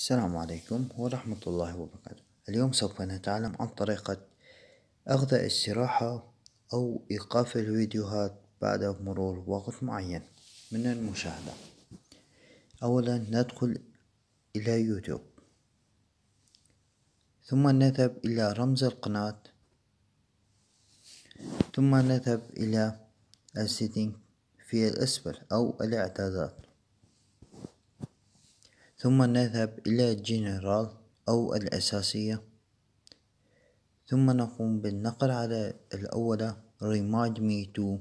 السلام عليكم ورحمة الله وبركاته اليوم سوف نتعلم عن طريقة أخذ استراحة أو إيقاف الفيديوهات بعد مرور وقت معين من المشاهدة أولا ندخل إلى يوتيوب ثم نذهب إلى رمز القناة ثم نذهب إلى السيتنج في الأسفل أو الإعدادات ثم نذهب إلى الجنرال أو الأساسية ثم نقوم بالنقر على الأولى remind me to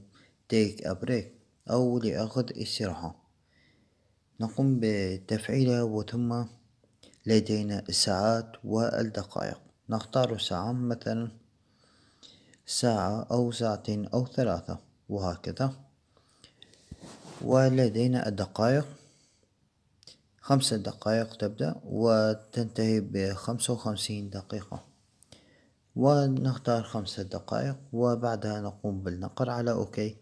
take a break أو لأخذ استراحة نقوم بتفعيلها وثم لدينا الساعات والدقائق نختار ساعة مثلا ساعة أو ساعتين أو ثلاثة وهكذا ولدينا الدقائق خمس دقائق تبدأ وتنتهي بخمسة وخمسين دقيقة ونختار خمسة دقائق وبعدها نقوم بالنقر على أوكي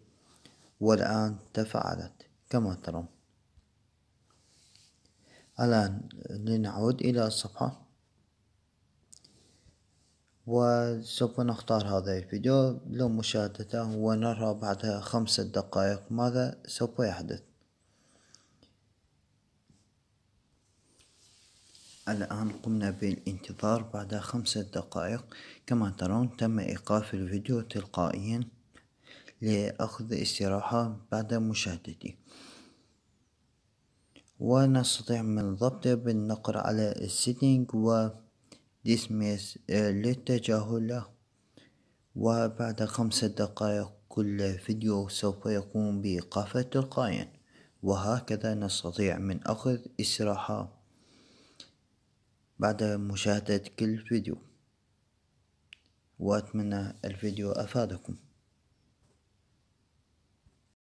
والآن تفعلت كما ترون الآن لنعود إلى الصفحة وسوف نختار هذا الفيديو لمشاهدته ونرى بعد خمسة دقائق ماذا سوف يحدث الآن قمنا بالانتظار بعد خمسة دقائق كما ترون تم إيقاف الفيديو تلقائيا لأخذ استراحة بعد مشاهدته ونستطيع من ضبطه بالنقر على السيتنج و ديسميس آه، للتجاهل وبعد خمسة دقائق كل فيديو سوف يقوم بإيقافه تلقائيا وهكذا نستطيع من أخذ استراحة بعد مشاهدة كل فيديو وأتمنى الفيديو أفادكم